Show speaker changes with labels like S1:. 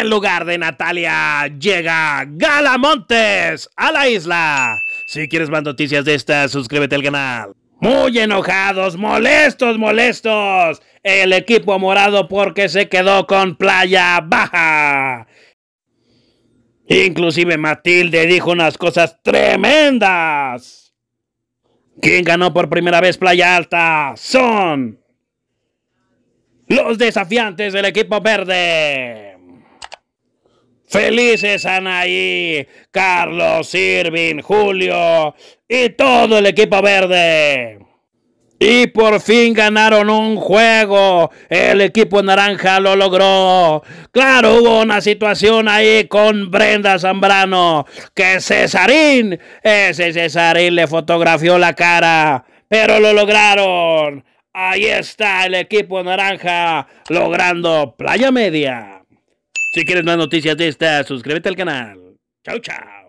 S1: En lugar de Natalia, llega Galamontes a la isla. Si quieres más noticias de estas, suscríbete al canal. Muy enojados, molestos, molestos. El equipo morado porque se quedó con Playa Baja. Inclusive Matilde dijo unas cosas tremendas. ¿Quién ganó por primera vez Playa Alta? Son los desafiantes del equipo verde. Felices Anaí, Carlos, Irving, Julio y todo el equipo verde. Y por fin ganaron un juego. El equipo naranja lo logró. Claro, hubo una situación ahí con Brenda Zambrano. Que Cesarín, ese Cesarín le fotografió la cara. Pero lo lograron. Ahí está el equipo naranja logrando Playa Media. Si quieres más noticias de estas, suscríbete al canal. Chao, chao.